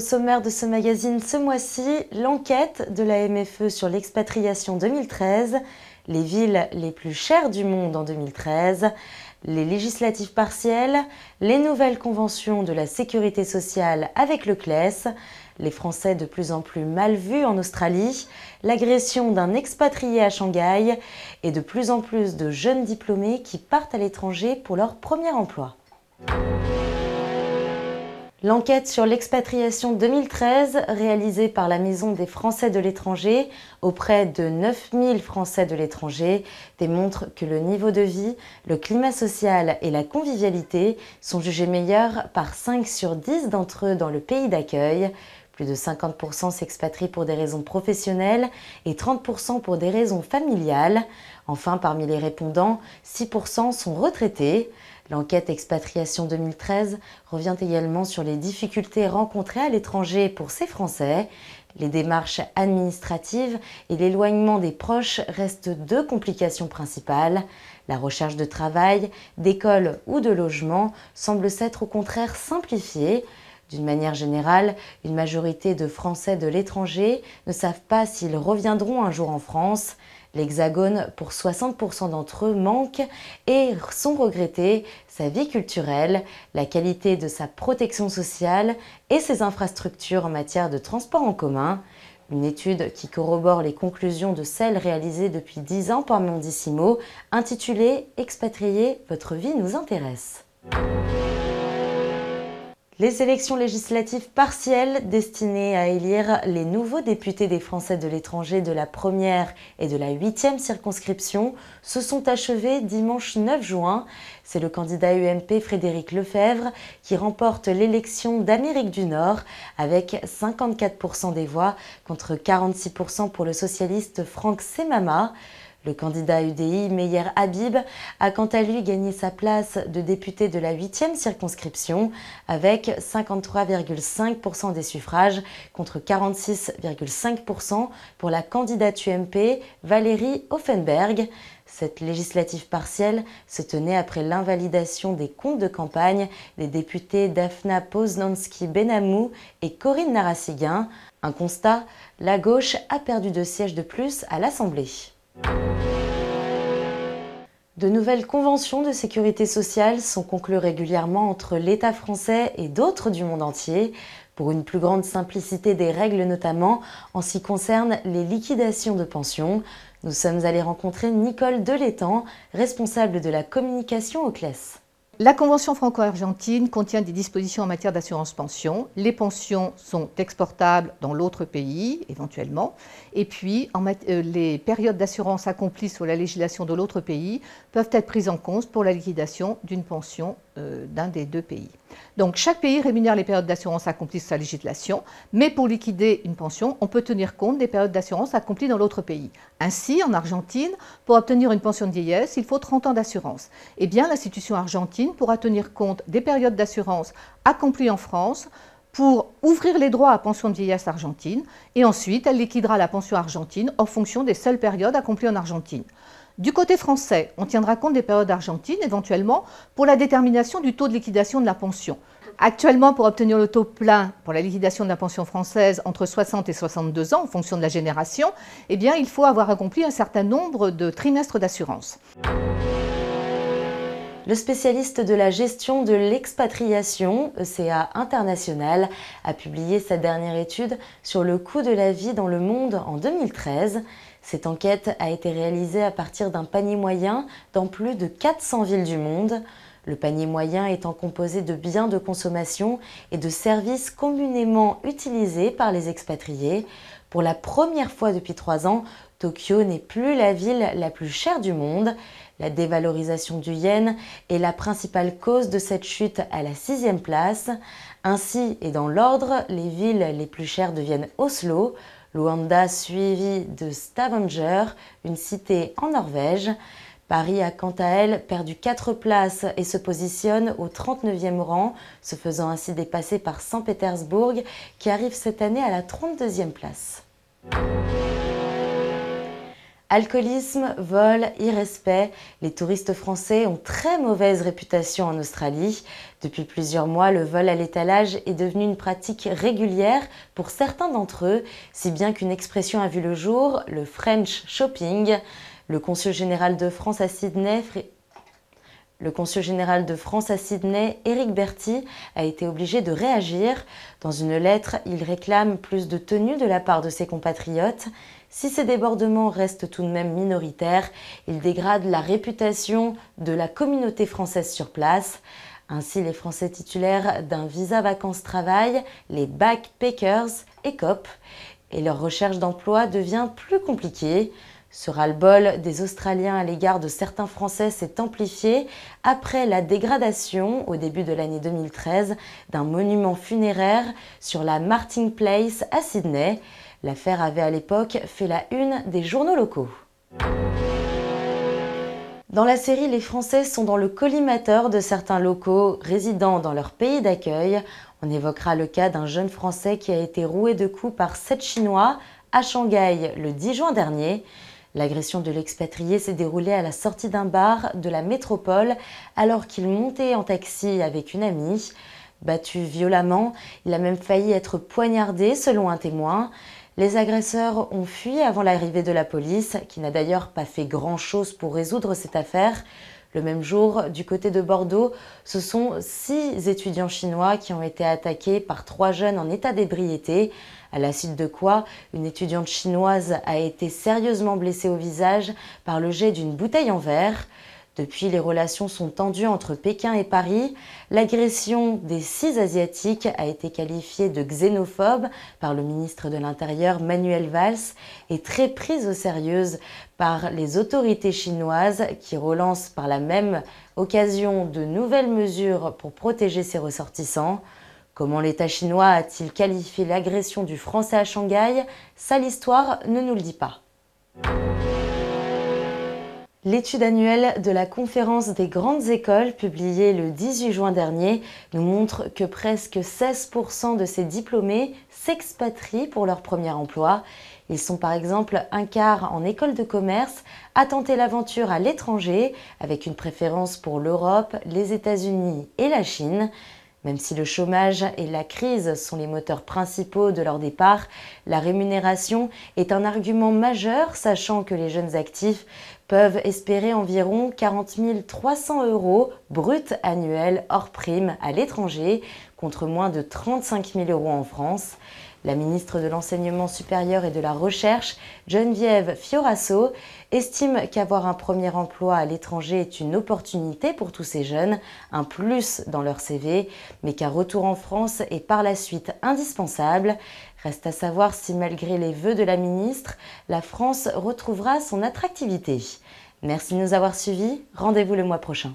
au sommaire de ce magazine ce mois-ci, l'enquête de la MFE sur l'expatriation 2013, les villes les plus chères du monde en 2013, les législatives partielles, les nouvelles conventions de la sécurité sociale avec le CLES, les Français de plus en plus mal vus en Australie, l'agression d'un expatrié à Shanghai et de plus en plus de jeunes diplômés qui partent à l'étranger pour leur premier emploi. L'enquête sur l'expatriation 2013 réalisée par la Maison des Français de l'étranger auprès de 9000 Français de l'étranger démontre que le niveau de vie, le climat social et la convivialité sont jugés meilleurs par 5 sur 10 d'entre eux dans le pays d'accueil. Plus de 50% s'expatrient pour des raisons professionnelles et 30% pour des raisons familiales. Enfin, parmi les répondants, 6% sont retraités. L'enquête Expatriation 2013 revient également sur les difficultés rencontrées à l'étranger pour ces Français. Les démarches administratives et l'éloignement des proches restent deux complications principales. La recherche de travail, d'école ou de logement semble s'être au contraire simplifiée. D'une manière générale, une majorité de Français de l'étranger ne savent pas s'ils reviendront un jour en France. L'Hexagone, pour 60% d'entre eux, manque et sont regrettés sa vie culturelle, la qualité de sa protection sociale et ses infrastructures en matière de transport en commun. Une étude qui corrobore les conclusions de celles réalisées depuis 10 ans par Mondissimo, intitulée Expatrier, votre vie nous intéresse. Les élections législatives partielles destinées à élire les nouveaux députés des Français de l'étranger de la première et de la huitième circonscription se sont achevées dimanche 9 juin. C'est le candidat UMP Frédéric Lefebvre qui remporte l'élection d'Amérique du Nord avec 54% des voix contre 46% pour le socialiste Franck Semama. Le candidat UDI Meyer Habib a quant à lui gagné sa place de député de la 8e circonscription avec 53,5% des suffrages contre 46,5% pour la candidate UMP Valérie Offenberg. Cette législative partielle se tenait après l'invalidation des comptes de campagne des députés Daphna Poznanski-Benamou et Corinne Narasigin. Un constat, la gauche a perdu deux sièges de plus à l'Assemblée. De nouvelles conventions de sécurité sociale sont conclues régulièrement entre l'État français et d'autres du monde entier, pour une plus grande simplicité des règles notamment en ce qui concerne les liquidations de pensions. Nous sommes allés rencontrer Nicole Delétang, responsable de la communication au classes. La Convention franco-argentine contient des dispositions en matière d'assurance pension. Les pensions sont exportables dans l'autre pays, éventuellement. Et puis, euh, les périodes d'assurance accomplies sous la législation de l'autre pays peuvent être prises en compte pour la liquidation d'une pension euh, d'un des deux pays. Donc chaque pays rémunère les périodes d'assurance accomplies sous sa législation, mais pour liquider une pension, on peut tenir compte des périodes d'assurance accomplies dans l'autre pays. Ainsi, en Argentine, pour obtenir une pension de vieillesse, il faut 30 ans d'assurance. Eh bien, l'institution argentine pourra tenir compte des périodes d'assurance accomplies en France pour ouvrir les droits à pension de vieillesse argentine, et ensuite, elle liquidera la pension argentine en fonction des seules périodes accomplies en Argentine. Du côté français, on tiendra compte des périodes argentines éventuellement pour la détermination du taux de liquidation de la pension. Actuellement, pour obtenir le taux plein pour la liquidation de la pension française entre 60 et 62 ans, en fonction de la génération, eh bien, il faut avoir accompli un certain nombre de trimestres d'assurance. Le spécialiste de la gestion de l'expatriation, ECA International, a publié sa dernière étude sur le coût de la vie dans le monde en 2013. Cette enquête a été réalisée à partir d'un panier moyen dans plus de 400 villes du monde. Le panier moyen étant composé de biens de consommation et de services communément utilisés par les expatriés. Pour la première fois depuis trois ans, Tokyo n'est plus la ville la plus chère du monde. La dévalorisation du yen est la principale cause de cette chute à la sixième place. Ainsi, et dans l'ordre, les villes les plus chères deviennent Oslo, Luanda suivi de Stavanger, une cité en Norvège. Paris a quant à elle perdu 4 places et se positionne au 39e rang, se faisant ainsi dépasser par Saint-Pétersbourg qui arrive cette année à la 32e place. Alcoolisme, vol, irrespect, les touristes français ont très mauvaise réputation en Australie. Depuis plusieurs mois, le vol à l'étalage est devenu une pratique régulière pour certains d'entre eux, si bien qu'une expression a vu le jour, le French shopping. Le consul général de France à Sydney, le consul général de France à Sydney, Éric Berti, a été obligé de réagir. Dans une lettre, il réclame plus de tenue de la part de ses compatriotes. Si ces débordements restent tout de même minoritaires, ils dégradent la réputation de la communauté française sur place. Ainsi, les Français titulaires d'un visa vacances-travail, les backpackers, écopent et leur recherche d'emploi devient plus compliquée. Ce ras-le-bol des Australiens à l'égard de certains Français s'est amplifié après la dégradation, au début de l'année 2013, d'un monument funéraire sur la Martin Place à Sydney. L'affaire avait à l'époque fait la une des journaux locaux. Dans la série, les Français sont dans le collimateur de certains locaux résidant dans leur pays d'accueil. On évoquera le cas d'un jeune Français qui a été roué de coups par sept Chinois à Shanghai le 10 juin dernier. L'agression de l'expatrié s'est déroulée à la sortie d'un bar de la métropole alors qu'il montait en taxi avec une amie. Battu violemment, il a même failli être poignardé selon un témoin. Les agresseurs ont fui avant l'arrivée de la police, qui n'a d'ailleurs pas fait grand-chose pour résoudre cette affaire. Le même jour, du côté de Bordeaux, ce sont six étudiants chinois qui ont été attaqués par trois jeunes en état d'ébriété, à la suite de quoi une étudiante chinoise a été sérieusement blessée au visage par le jet d'une bouteille en verre. Depuis, les relations sont tendues entre Pékin et Paris. L'agression des six Asiatiques a été qualifiée de xénophobe par le ministre de l'Intérieur Manuel Valls et très prise au sérieux par les autorités chinoises qui relancent par la même occasion de nouvelles mesures pour protéger ses ressortissants. Comment l'État chinois a-t-il qualifié l'agression du Français à Shanghai Ça, l'histoire ne nous le dit pas. L'étude annuelle de la conférence des grandes écoles, publiée le 18 juin dernier, nous montre que presque 16% de ces diplômés s'expatrient pour leur premier emploi. Ils sont par exemple un quart en école de commerce, à tenter l'aventure à l'étranger, avec une préférence pour l'Europe, les États-Unis et la Chine. Même si le chômage et la crise sont les moteurs principaux de leur départ, la rémunération est un argument majeur, sachant que les jeunes actifs peuvent espérer environ 40 300 euros bruts annuels hors prime à l'étranger, contre moins de 35 000 euros en France. La ministre de l'Enseignement supérieur et de la Recherche, Geneviève Fiorasso, estime qu'avoir un premier emploi à l'étranger est une opportunité pour tous ces jeunes, un plus dans leur CV, mais qu'un retour en France est par la suite indispensable. Reste à savoir si malgré les vœux de la ministre, la France retrouvera son attractivité. Merci de nous avoir suivis, rendez-vous le mois prochain.